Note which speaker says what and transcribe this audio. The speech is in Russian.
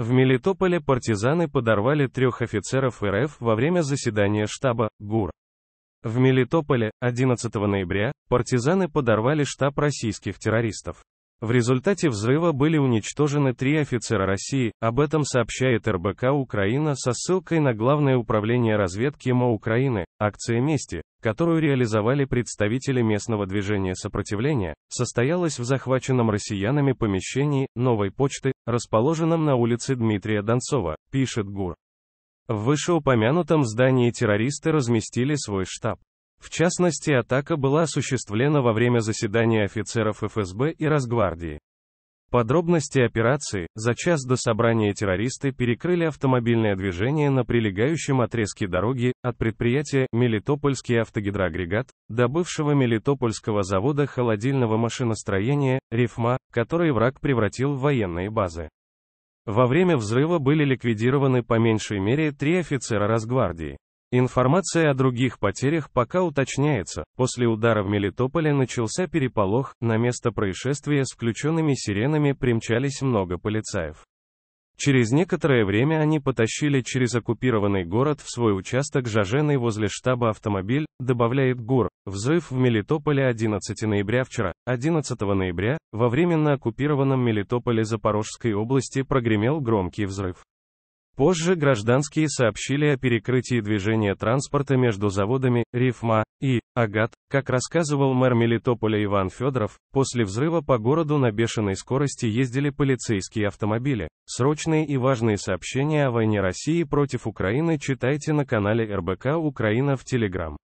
Speaker 1: В Мелитополе партизаны подорвали трех офицеров РФ во время заседания штаба ГУР. В Мелитополе 11 ноября партизаны подорвали штаб российских террористов. В результате взрыва были уничтожены три офицера России, об этом сообщает РБК Украина со ссылкой на Главное управление разведки МО Украины, акция мести, которую реализовали представители местного движения сопротивления, состоялась в захваченном россиянами помещении новой почты, расположенном на улице Дмитрия Донцова, пишет ГУР. В вышеупомянутом здании террористы разместили свой штаб. В частности, атака была осуществлена во время заседания офицеров ФСБ и Росгвардии. Подробности операции, за час до собрания террористы перекрыли автомобильное движение на прилегающем отрезке дороги, от предприятия «Мелитопольский автогидроагрегат» до бывшего Мелитопольского завода холодильного машиностроения «Рифма», который враг превратил в военные базы. Во время взрыва были ликвидированы по меньшей мере три офицера Росгвардии. Информация о других потерях пока уточняется. После удара в Мелитополе начался переполох, на место происшествия с включенными сиренами примчались много полицаев. Через некоторое время они потащили через оккупированный город в свой участок жаженый возле штаба автомобиль, добавляет ГУР. Взрыв в Мелитополе 11 ноября вчера, 11 ноября, во временно оккупированном Мелитополе Запорожской области прогремел громкий взрыв. Позже гражданские сообщили о перекрытии движения транспорта между заводами «Рифма» и «Агат», как рассказывал мэр Мелитополя Иван Федоров, после взрыва по городу на бешеной скорости ездили полицейские автомобили. Срочные и важные сообщения о войне России против Украины читайте на канале РБК «Украина» в Телеграм.